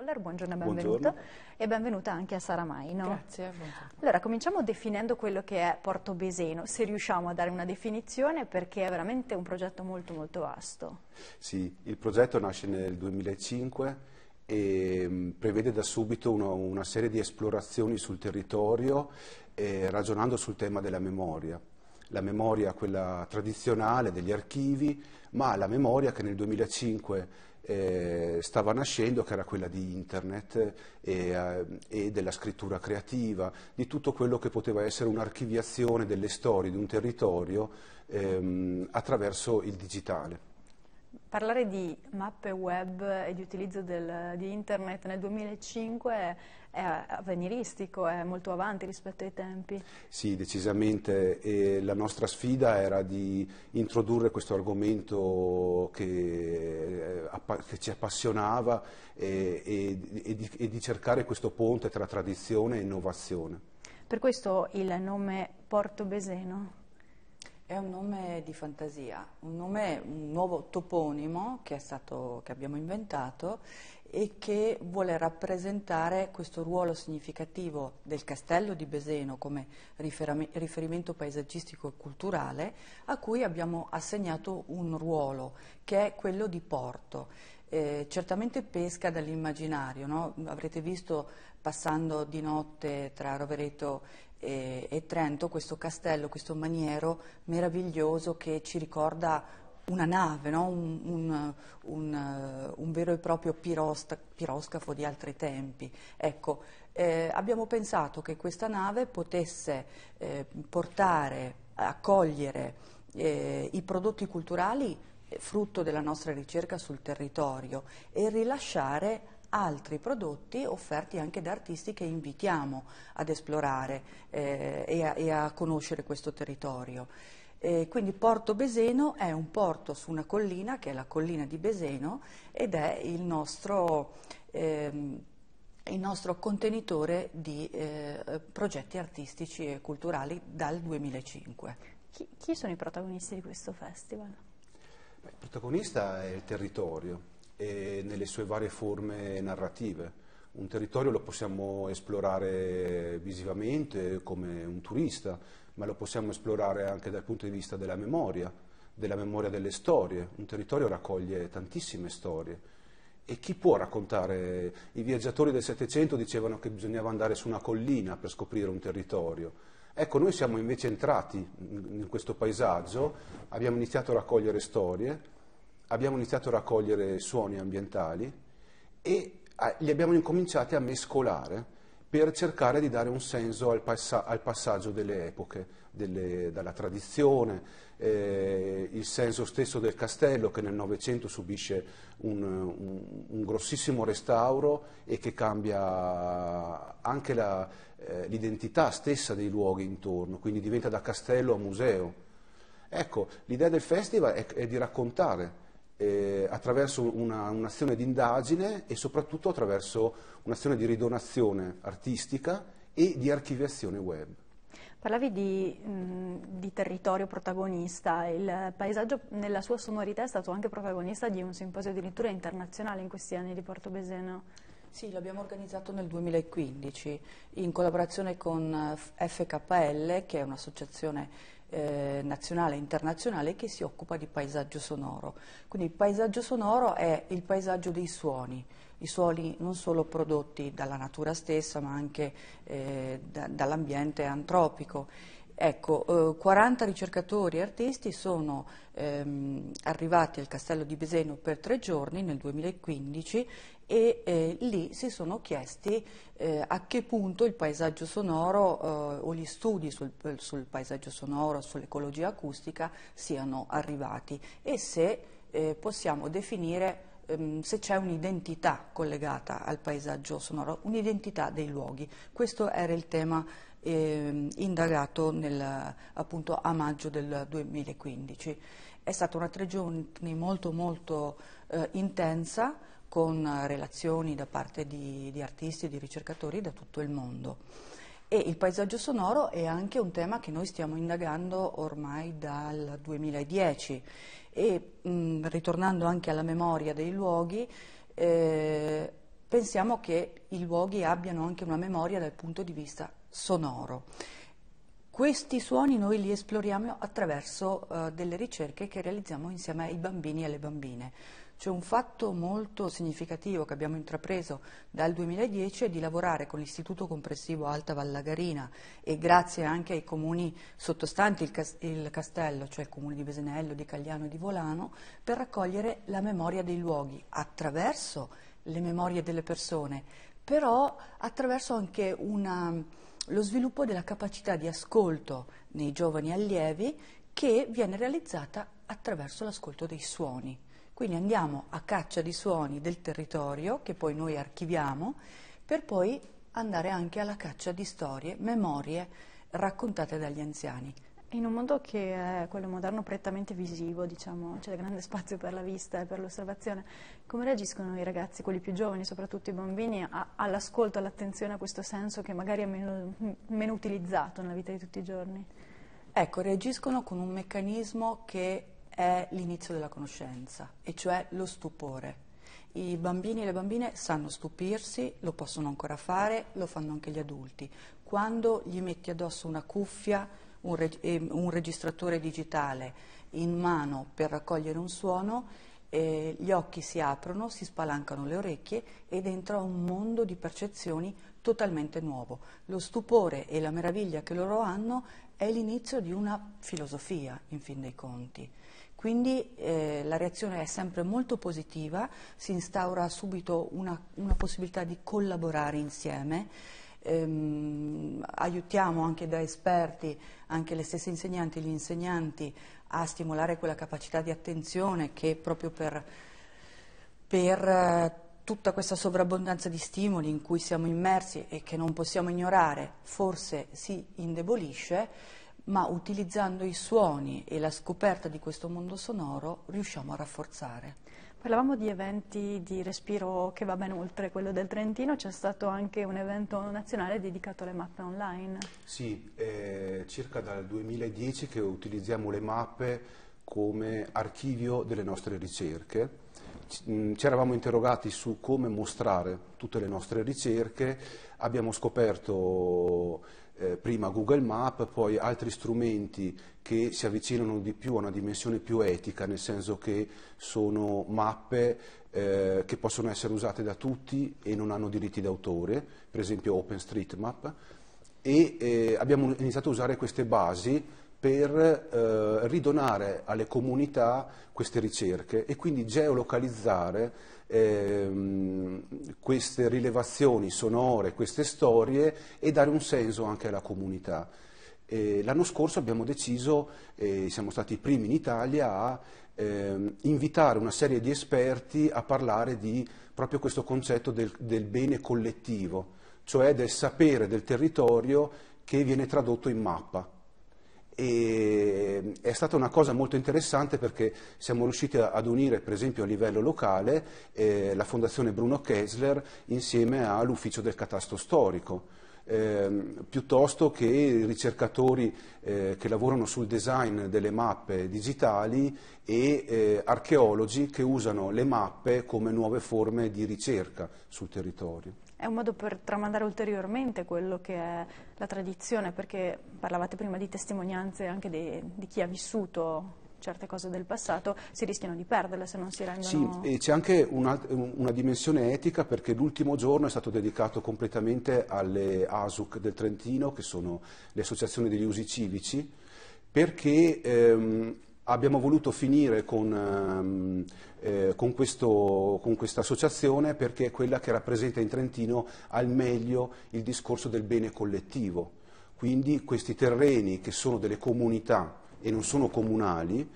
Zoller, buongiorno e benvenuto buongiorno. e benvenuta anche a Sara Maino. Grazie. Buongiorno. Allora, cominciamo definendo quello che è Porto Beseno, se riusciamo a dare una definizione perché è veramente un progetto molto molto vasto. Sì, il progetto nasce nel 2005 e mm, prevede da subito uno, una serie di esplorazioni sul territorio eh, ragionando sul tema della memoria la memoria quella tradizionale degli archivi, ma la memoria che nel 2005 eh, stava nascendo, che era quella di internet eh, e, eh, e, della scrittura creativa, di tutto quello che poteva essere un'archiviazione delle storie di un territorio ehm, attraverso il digitale. Parlare di mappe web e di utilizzo del, di internet nel 2005 è, è, avveniristico, è molto avanti rispetto ai tempi. Sì, decisamente. E la nostra sfida era di introdurre questo argomento che, eh, che ci appassionava e, e, e, di, e di cercare questo ponte tra tradizione e innovazione. Per questo il nome Porto Beseno? È un nome di fantasia, un nome, un nuovo toponimo che, stato, che abbiamo inventato e che vuole rappresentare questo ruolo significativo del castello di Beseno come riferimento paesaggistico e culturale a cui abbiamo assegnato un ruolo che è quello di porto. Eh, certamente pesca dall'immaginario, no? avrete visto passando di notte tra Rovereto e, e Trento, questo castello, questo maniero meraviglioso che ci ricorda una nave, no? un, un, un, eh, un, vero e proprio pirosta, piroscafo di altri tempi. Ecco, eh, abbiamo pensato che questa nave potesse eh, portare, accogliere eh, i prodotti culturali eh, frutto della nostra ricerca sul territorio e rilasciare altri prodotti offerti anche da artisti che invitiamo ad esplorare eh, e, a, e, a, conoscere questo territorio. Eh, quindi Porto Beseno è un porto su una collina, che è la collina di Beseno, ed è il nostro, ehm, il nostro contenitore di eh, progetti artistici e culturali dal 2005. Chi, chi sono i protagonisti di questo festival? il protagonista è il territorio, e nelle sue varie forme narrative. Un territorio lo possiamo esplorare visivamente come un turista, ma lo possiamo esplorare anche dal punto di vista della memoria, della memoria delle storie. Un territorio raccoglie tantissime storie. E chi può raccontare? I viaggiatori del Settecento dicevano che bisognava andare su una collina per scoprire un territorio. Ecco, noi siamo invece entrati in questo paesaggio, abbiamo iniziato a raccogliere storie abbiamo iniziato a raccogliere suoni ambientali e ah, li abbiamo incominciati a mescolare per cercare di dare un senso al, passa al passaggio delle epoche, delle, dalla tradizione, eh, il senso stesso del castello che nel Novecento subisce un, un, un, grossissimo restauro e che cambia anche eh, l'identità eh, stessa dei luoghi intorno, quindi diventa da castello a museo. Ecco, l'idea del festival è, è di raccontare eh, attraverso una, un'azione di indagine e soprattutto attraverso un'azione di ridonazione artistica e di archiviazione web. Parlavi di, mh, di, territorio protagonista, il paesaggio nella sua sonorità è stato anche protagonista di un simposio di lettura internazionale in questi anni di Porto Beseno. Sì, l'abbiamo organizzato nel 2015 in collaborazione con eh, FKL, che è un'associazione eh, nazionale e internazionale che si occupa di paesaggio sonoro. Quindi il paesaggio sonoro è il paesaggio dei suoni, i suoni non solo prodotti dalla natura stessa ma anche eh, da, dall'ambiente antropico. Ecco, eh, 40 ricercatori e artisti sono ehm, arrivati al castello di Beseno per tre giorni nel 2015 e eh, lì si sono chiesti eh, a che punto il paesaggio sonoro eh, o gli studi sul, sul paesaggio sonoro, sull'ecologia acustica siano arrivati e se eh, possiamo definire ehm, se c'è un'identità collegata al paesaggio sonoro, un'identità dei luoghi. Questo era il tema eh, indagato nel, appunto, a maggio del 2015. È stata una tre giorni molto molto eh, intensa, con relazioni da parte di, di artisti e di ricercatori da tutto il mondo. E il paesaggio sonoro è anche un tema che noi stiamo indagando ormai dal 2010 e mh, ritornando anche alla memoria dei luoghi, eh, pensiamo che i luoghi abbiano anche una memoria dal punto di vista sonoro. Questi suoni noi li esploriamo attraverso eh, delle ricerche che realizziamo insieme ai bambini e alle bambine. C'è un fatto molto significativo che abbiamo intrapreso dal 2010 è di lavorare con l'Istituto Compressivo Alta Vallagarina e grazie anche ai comuni sottostanti il, castello, cioè il comune di Besenello, di Cagliano e di Volano, per raccogliere la memoria dei luoghi attraverso le memorie delle persone, però attraverso anche una, lo sviluppo della capacità di ascolto nei giovani allievi che viene realizzata attraverso l'ascolto dei suoni. Quindi andiamo a caccia di suoni del territorio, che poi noi archiviamo, per poi andare anche alla caccia di storie, memorie raccontate dagli anziani. In un mondo che è quello moderno prettamente visivo, diciamo, c'è grande spazio per la vista e per l'osservazione, come reagiscono i ragazzi, quelli più giovani, soprattutto i bambini, all'ascolto, all'attenzione a questo senso che magari è meno, meno utilizzato nella vita di tutti i giorni? Ecco, reagiscono con un meccanismo che è l'inizio della conoscenza, e cioè lo stupore. I bambini e le bambine sanno stupirsi, lo possono ancora fare, lo fanno anche gli adulti. Quando gli metti addosso una cuffia, un, reg- eh, un registratore digitale in mano per raccogliere un suono, eh, gli occhi si aprono, si spalancano le orecchie ed entra un mondo di percezioni totalmente nuovo. Lo stupore e la meraviglia che loro hanno è l'inizio di una filosofia, in fin dei conti. Quindi eh, la reazione è sempre molto positiva, si instaura subito una, una possibilità di collaborare insieme, ehm, aiutiamo anche da esperti, anche le stesse insegnanti e gli insegnanti a stimolare quella capacità di attenzione che proprio per, per eh, tutta questa sovrabbondanza di stimoli in cui siamo immersi e che non possiamo ignorare forse si indebolisce ma utilizzando i suoni e la scoperta di questo mondo sonoro riusciamo a rafforzare. Parlavamo di eventi di respiro che va ben oltre quello del Trentino, c'è stato anche un evento nazionale dedicato alle mappe online. Sì, è eh, circa dal 2010 che utilizziamo le mappe come archivio delle nostre ricerche. Ci mm, eravamo interrogati su come mostrare tutte le nostre ricerche, abbiamo scoperto eh, prima Google Map, poi altri strumenti che si avvicinano di più a una dimensione più etica, nel senso che sono mappe eh, che possono essere usate da tutti e non hanno diritti d'autore, per esempio OpenStreetMap, e eh, abbiamo iniziato a usare queste basi per eh, ridonare alle comunità queste ricerche e quindi geolocalizzare ehm, queste rilevazioni sonore, queste storie e dare un senso anche alla comunità. l'anno scorso abbiamo deciso, eh, siamo stati i primi in Italia a ehm, invitare una serie di esperti a parlare di proprio questo concetto del, del bene collettivo, cioè del sapere del territorio che viene tradotto in mappa e è stata una cosa molto interessante perché siamo riusciti ad unire per esempio a livello locale eh, la Fondazione Bruno Kessler insieme all'ufficio del catasto storico. Eh, piuttosto che ricercatori eh, che lavorano sul design delle mappe digitali e eh, archeologi che usano le mappe come nuove forme di ricerca sul territorio è un modo per tramandare ulteriormente quello che è la tradizione, perché parlavate prima di testimonianze anche de, di chi ha vissuto certe cose del passato si rischiano di perderle se non si rendono... Sì, e c'è anche una, una dimensione etica perché l'ultimo giorno è stato dedicato completamente alle ASUC del Trentino, che sono le associazioni degli usi civici, perché ehm, abbiamo voluto finire con, ehm, eh, con, questo, con, questa associazione perché è quella che rappresenta in Trentino al meglio il discorso del bene collettivo. Quindi questi terreni che sono delle comunità e non sono comunali,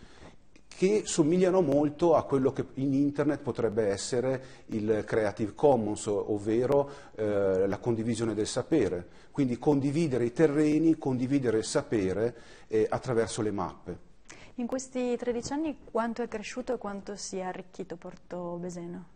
che somigliano molto a quello che in internet potrebbe essere il Creative Commons, ovvero eh, la condivisione del sapere. Quindi condividere i terreni, condividere il sapere eh, attraverso le mappe. In questi 13 anni quanto è cresciuto e quanto si è arricchito Porto Beseno?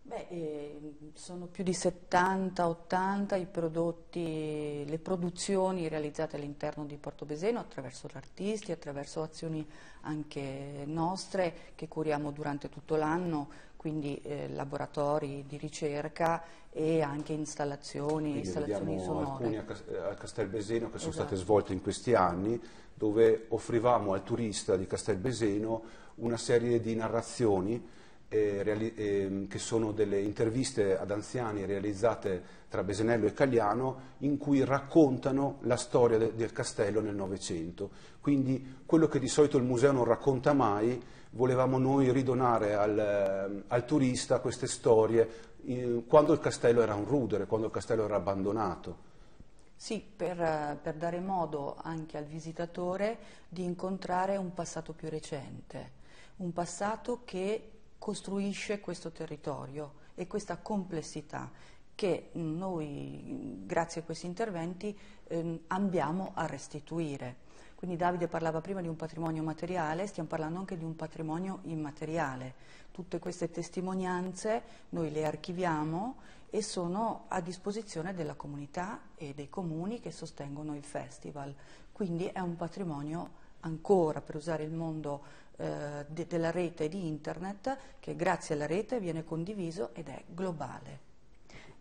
Beh, eh, sono più di 70-80 i prodotti, le produzioni realizzate all'interno di Porto Beseno attraverso artisti, attraverso azioni anche nostre che curiamo durante tutto l'anno quindi eh, laboratori di ricerca e anche installazioni, quindi installazioni sonore. alcuni a, Cas eh, a che sono esatto. state svolte in questi anni, dove offrivamo al turista di Castelbeseno una serie di narrazioni eh, eh, che sono delle interviste ad anziani realizzate tra Besenello e Cagliano in cui raccontano la storia de del castello nel Novecento. Quindi quello che di solito il museo non racconta mai volevamo noi ridonare al, al turista queste storie eh, quando il castello era un rudere, quando il castello era abbandonato. Sì, per, eh, per dare modo anche al visitatore di incontrare un passato più recente, un passato che costruisce questo territorio e questa complessità che noi, grazie a questi interventi, ehm, andiamo a restituire. Quindi Davide parlava prima di un patrimonio materiale, stiamo parlando anche di un patrimonio immateriale. Tutte queste testimonianze noi le archiviamo e sono a disposizione della comunità e dei comuni che sostengono il festival. Quindi è un patrimonio ancora, per usare il mondo eh, de della rete e di internet, che grazie alla rete viene condiviso ed è globale.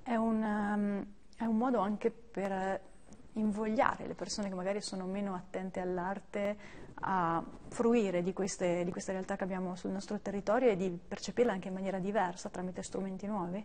È un, um, è un modo anche per invogliare le persone che magari sono meno attente all'arte a fruire di queste, di queste realtà che abbiamo sul nostro territorio e di percepirla anche in maniera diversa tramite strumenti nuovi?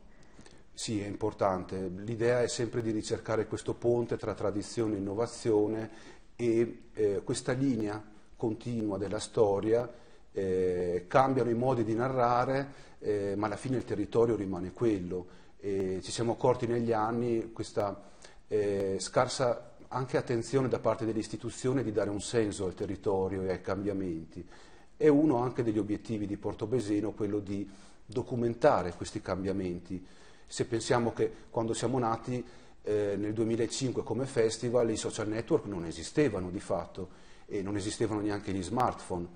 Sì, è importante. L'idea è sempre di ricercare questo ponte tra tradizione e innovazione e eh, questa linea continua della storia eh, cambiano i modi di narrare, eh, ma alla fine il territorio rimane quello. E ci siamo accorti negli anni questa eh, scarsa anche attenzione da parte delle istituzioni di dare un senso al territorio e ai cambiamenti. È uno anche degli obiettivi di Portobesino quello di documentare questi cambiamenti. Se pensiamo che quando siamo nati eh, nel 2005 come festival i social network non esistevano di fatto e non esistevano neanche gli smartphone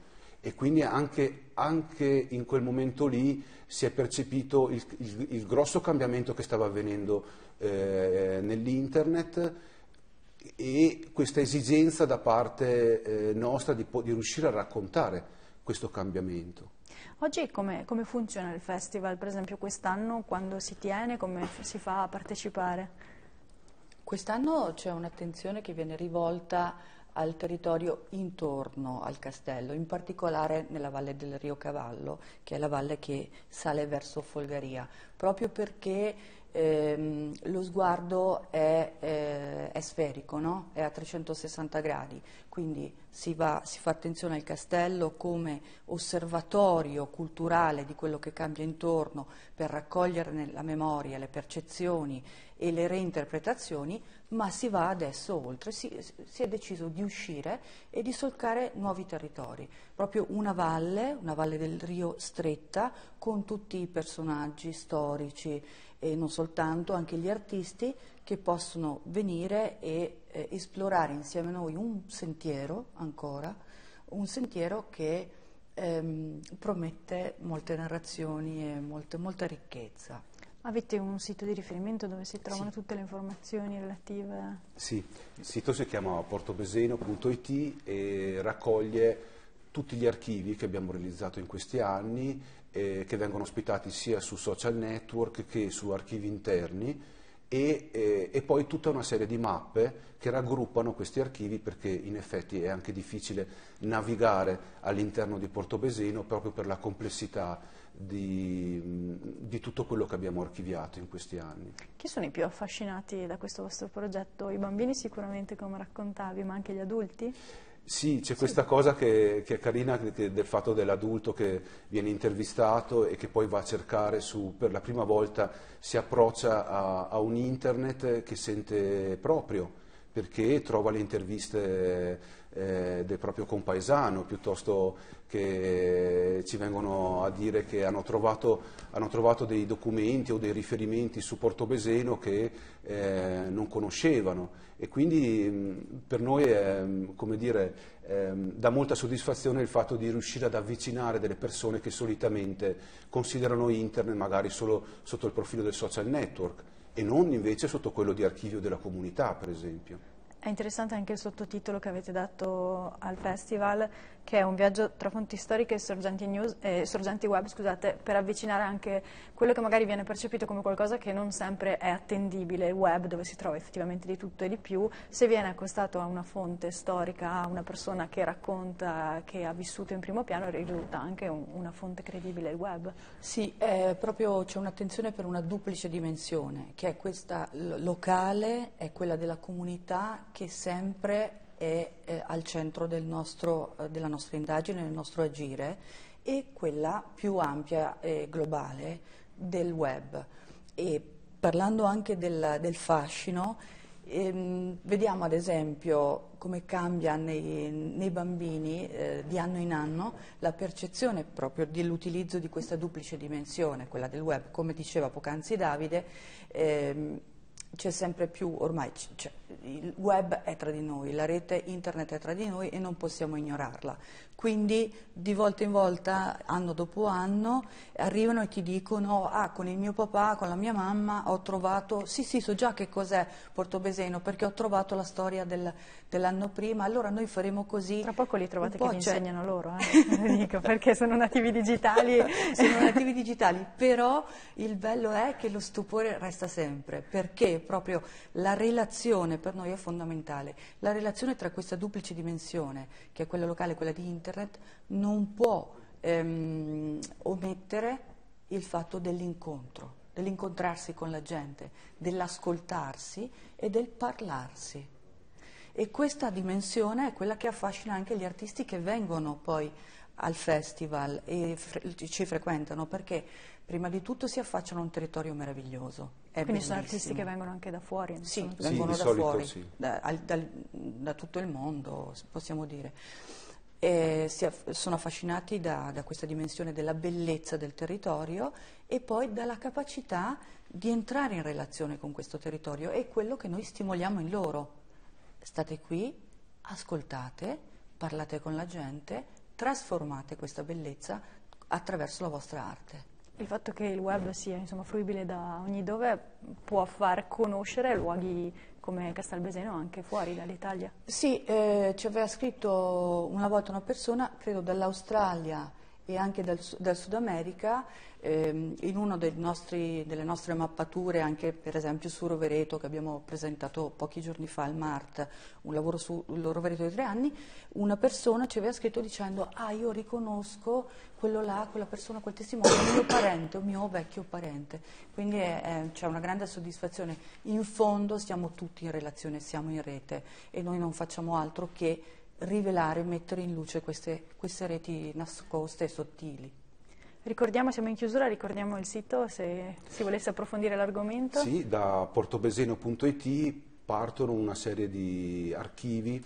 e quindi anche, anche, in quel momento lì si è percepito il, il, il grosso cambiamento che stava avvenendo eh, nell'internet e questa esigenza da parte eh, nostra di, di, riuscire a raccontare questo cambiamento. Oggi come, come funziona il festival, per esempio quest'anno, quando si tiene, come si fa a partecipare? Quest'anno c'è un'attenzione che viene rivolta al territorio intorno al castello, in particolare nella valle del Rio Cavallo, che è la valle che sale verso Folgaria, proprio perché ehm, lo sguardo è, eh, è sferico, no? è a 360 gradi, quindi si, va, si, fa attenzione al castello come osservatorio culturale di quello che cambia intorno per raccogliere nella memoria le percezioni e le reinterpretazioni, ma si va adesso oltre, si, si è deciso di uscire e di solcare nuovi territori, proprio una valle, una valle del Rio stretta, con tutti i personaggi storici e non soltanto, anche gli artisti che possono venire e eh, esplorare insieme a noi un sentiero ancora, un sentiero che ehm, promette molte narrazioni e molte, molta ricchezza. Avete un sito di riferimento dove si trovano sì. tutte le informazioni relative? Sì, il sito si chiama portobeseno.it e raccoglie tutti gli archivi che abbiamo realizzato in questi anni, eh, che vengono ospitati sia su social network che su archivi interni e, eh, e, poi tutta una serie di mappe che raggruppano questi archivi perché in effetti è anche difficile navigare all'interno di Portobesino proprio per la complessità di, mm, di tutto quello che abbiamo archiviato in questi anni. Chi sono i più affascinati da questo vostro progetto? I bambini sicuramente come raccontavi, ma anche gli adulti? Sì, c'è questa cosa che, che è carina che, del fatto dell'adulto che viene intervistato e che poi va a cercare su, per la prima volta si approccia a, a un internet che sente proprio perché trova le interviste eh, del proprio compaesano, piuttosto che ci vengono a dire che hanno trovato, hanno trovato dei documenti o dei riferimenti su Portobeseno che eh, non conoscevano e quindi mh, mm, per noi è, mm, come dire, eh, dà molta soddisfazione il fatto di riuscire ad avvicinare delle persone che solitamente considerano internet magari solo sotto il profilo del social network e non invece sotto quello di archivio della comunità, per esempio. È interessante anche il sottotitolo che avete dato al festival, che è un viaggio tra fonti storiche e sorgenti, news, eh, sorgenti web scusate, per avvicinare anche quello che magari viene percepito come qualcosa che non sempre è attendibile, il web dove si trova effettivamente di tutto e di più, se viene accostato a una fonte storica, a una persona che racconta, che ha vissuto in primo piano, risulta anche un, una fonte credibile il web. Sì, proprio c'è un'attenzione per una duplice dimensione, che è questa locale, è quella della comunità che sempre è eh, al centro del nostro, eh, della nostra indagine, del nostro agire, e quella più ampia e globale del web. E parlando anche del, del fascino, ehm, vediamo ad esempio come cambia nei, nei bambini eh, di anno in anno la percezione proprio dell'utilizzo di questa duplice dimensione, quella del web, come diceva poc'anzi Davide. Ehm, c'è sempre più, ormai cioè, il web è tra di noi, la rete internet è tra di noi e non possiamo ignorarla. Quindi di volta in volta, anno dopo anno, arrivano e ti dicono ah con il mio papà, con la mia mamma ho trovato, sì sì so già che cos'è Portobeseno perché ho trovato la storia del, dell'anno prima, allora noi faremo così. Tra poco li trovate che vi cioè insegnano loro, eh? dico, perché sono nativi digitali. sono nativi digitali, però il bello è che lo stupore resta sempre perché proprio la relazione per noi è fondamentale, la relazione tra questa duplice dimensione che è quella locale e quella di internet internet non può ehm, omettere il fatto dell'incontro, dell'incontrarsi con la gente, dell'ascoltarsi e del parlarsi. E questa dimensione è quella che affascina anche gli artisti che vengono poi al festival e fre ci frequentano perché prima di tutto si affacciano a un territorio meraviglioso. È Quindi bellissimo. sono artisti che vengono anche da fuori? Sì, vengono sì, da fuori, sì. da, da, da tutto il mondo possiamo dire eh, aff sono affascinati da, da, questa dimensione della bellezza del territorio e poi dalla capacità di entrare in relazione con questo territorio e quello che noi stimoliamo in loro. State qui, ascoltate, parlate con la gente, trasformate questa bellezza attraverso la vostra arte. Il fatto che il web sia insomma, fruibile da ogni dove può far conoscere luoghi come Castalbeseno anche fuori dall'Italia. Sì, eh, ci aveva scritto una volta una persona, credo dall'Australia, e anche dal, dal Sud America, ehm, in una delle nostre mappature, anche per esempio su Rovereto, che abbiamo presentato pochi giorni fa al MART, un lavoro sul Rovereto di tre anni, una persona ci aveva scritto dicendo ah io riconosco quello là, quella persona, quel testimone, un mio parente, un mio vecchio parente. Quindi c'è una grande soddisfazione. In fondo siamo tutti in relazione, siamo in rete e noi non facciamo altro che rivelare, mettere in luce queste, queste reti nascoste e sottili. Ricordiamo, siamo in chiusura, ricordiamo il sito se si volesse approfondire l'argomento. Sì, da portobeseno.it partono una serie di archivi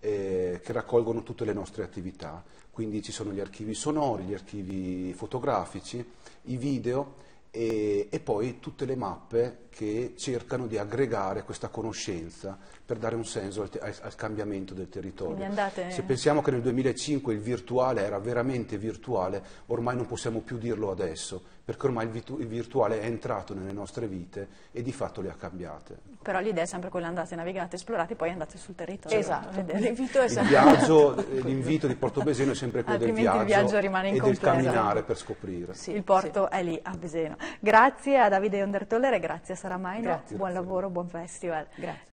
eh, che raccolgono tutte le nostre attività, quindi ci sono gli archivi sonori, gli archivi fotografici, i video e, e, poi tutte le mappe che cercano di aggregare questa conoscenza per dare un senso al, al, al cambiamento del territorio. Andate... Se pensiamo che nel 2005 il virtuale era veramente virtuale, ormai non possiamo più dirlo adesso, perché ormai il, virtuale è entrato nelle nostre vite e di fatto le ha cambiate. Però l'idea è sempre quella, andate, navigate, esplorate, e poi andate sul territorio. Esatto, l'invito è sempre... Viaggio, eh, l'invito di Portobeseno è sempre quello del viaggio, viaggio e del camminare per scoprire. Sì, il porto sì. è lì, a Beseno. Grazie a Davide Ondertoller e grazie a Sara Maino, buon lavoro, buon festival. Grazie.